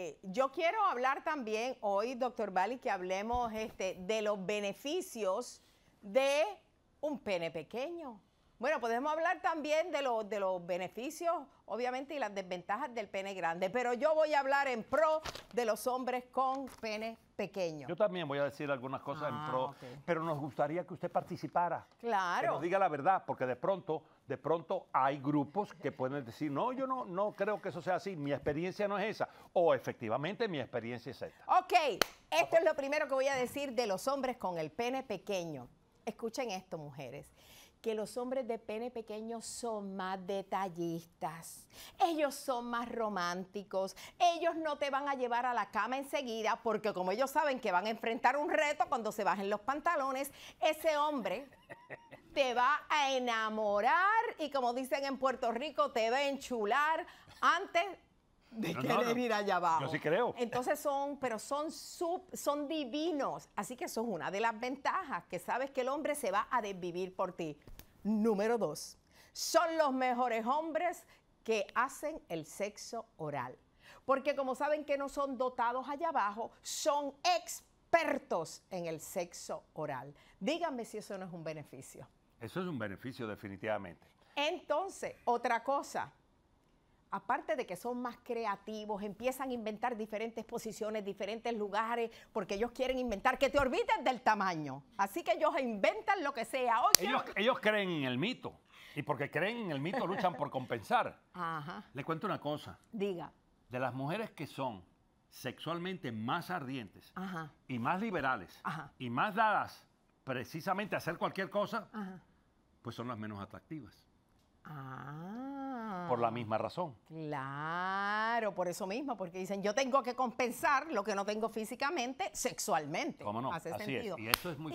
Eh, yo quiero hablar también hoy, doctor Bali, que hablemos este, de los beneficios de un pene pequeño. Bueno, podemos hablar también de, los de los beneficios, obviamente, y las desventajas del pene grande, pero yo voy a hablar en pro de los hombres con pene pequeño. Yo también voy a decir algunas cosas en ah, pro, pero nos gustaría que usted participara. Claro. Que nos diga la verdad, porque de pronto, de pronto hay grupos que pueden decir, no, yo no, no creo que eso sea así, mi experiencia no es esa, o efectivamente mi experiencia es esta. Ok, esto es lo primero que voy a decir de los hombres con el pene pequeño. Escuchen esto, mujeres, que los hombres de pene pequeño son más detallistas, ellos son más románticos, ellos no te van a llevar a la cama enseguida porque como ellos saben que van a enfrentar un reto cuando se bajen los pantalones, ese hombre te va a enamorar y como dicen en Puerto Rico, te va a enchular antes de querer allá abajo. Yo sí creo. Entonces son, pero son sub, son divinos. Así que eso es una de las ventajas, que sabes que el hombre se va a desvivir por ti. Número dos, son los mejores hombres que hacen el sexo oral. Porque como saben que no son dotados allá abajo, son expertos en el sexo oral. Díganme si eso no es un beneficio. Eso es un beneficio definitivamente. Entonces, otra cosa, aparte de que son más creativos, empiezan a inventar diferentes posiciones, diferentes lugares, porque ellos quieren inventar, que te orbiten del tamaño. Así que ellos inventan lo que sea. ellos, creen en el mito, y porque creen en el mito luchan por compensar. Le cuento una cosa. Diga. De las mujeres que son sexualmente más ardientes y más liberales y más dadas precisamente a hacer cualquier cosa, pues son las menos atractivas. Ah. Por la ah. misma razón. Claro, por eso mismo, porque dicen, yo tengo que compensar lo que no tengo físicamente sexualmente. ¿Cómo no? Así Es.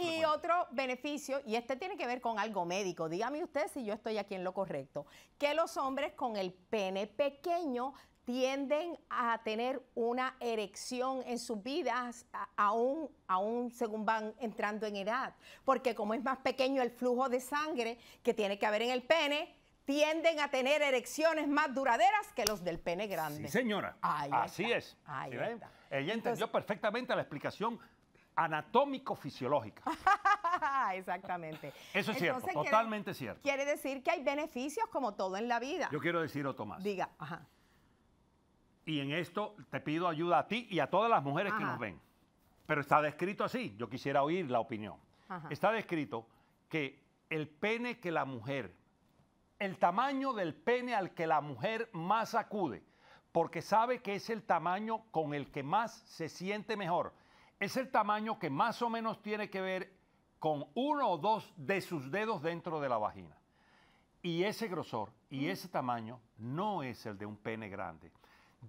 Y otro beneficio, y este tiene que ver con algo médico. Dígame usted si yo estoy aquí en lo correcto. Que los hombres con el pene pequeño tienden a tener una erección en sus vidas aún, aún según van entrando en edad, porque como es más pequeño el flujo de sangre que tiene que haber en el pene, tienden a tener erecciones más duraderas que los del pene grande. Sí, señora. Así es. Ella entendió perfectamente la explicación anatómico-fisiológica. Exactamente. Eso es cierto, totalmente cierto. Quiere decir que hay beneficios como todo en la vida. Yo quiero decir otro más. Diga, ajá. Y en esto te pido ayuda a ti y a todas las mujeres que nos ven. Pero está descrito así, yo quisiera oír la opinión. Está descrito que el pene que la mujer el tamaño del pene al que la mujer más acude, porque sabe que es el tamaño con el que más se siente mejor. Es el tamaño que más o menos tiene que ver con uno o dos de sus dedos dentro de la vagina. Y ese grosor y mm. ese tamaño no es el de un pene grande.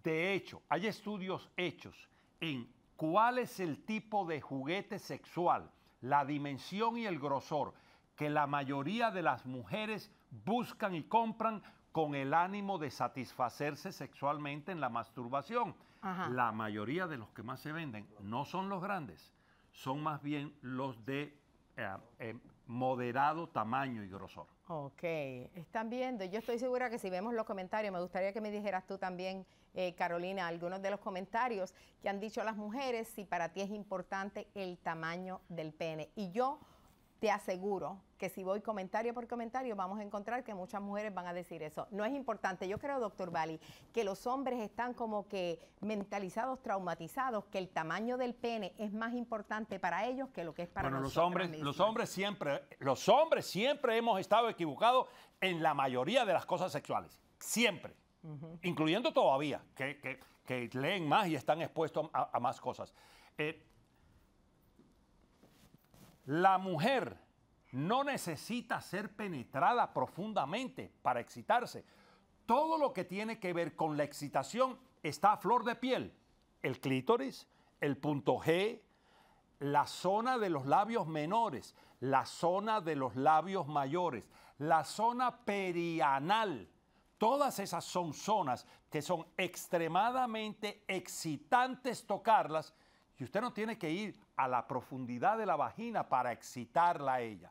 De hecho, hay estudios hechos en cuál es el tipo de juguete sexual, la dimensión y el grosor que la mayoría de las mujeres buscan y compran con el ánimo de satisfacerse sexualmente en la masturbación. La mayoría de los que más se venden no son los grandes, son más bien los de eh, eh, moderado tamaño y grosor. Ok, están viendo. Yo estoy segura que si vemos los comentarios, me gustaría que me dijeras tú también, eh, Carolina, algunos de los comentarios que han dicho las mujeres, si para ti es importante el tamaño del pene. Y yo te aseguro que si voy comentario por comentario vamos a encontrar que muchas mujeres van a decir eso. No es importante. Yo creo, doctor Bali, que los hombres están como que mentalizados, traumatizados, que el tamaño del pene es más importante para ellos que lo que es para nosotros. Los hombres, los hombres siempre, los hombres siempre hemos estado equivocados en la mayoría de las cosas sexuales. Siempre. Incluyendo todavía, que, leen más y están expuestos a, más cosas. Eh, la mujer no necesita ser penetrada profundamente para excitarse. Todo lo que tiene que ver con la excitación está a flor de piel. El clítoris, el punto G, la zona de los labios menores, la zona de los labios mayores, la zona perianal. Todas esas son zonas que son extremadamente excitantes tocarlas y usted no tiene que ir a la profundidad de la vagina para excitarla a ella.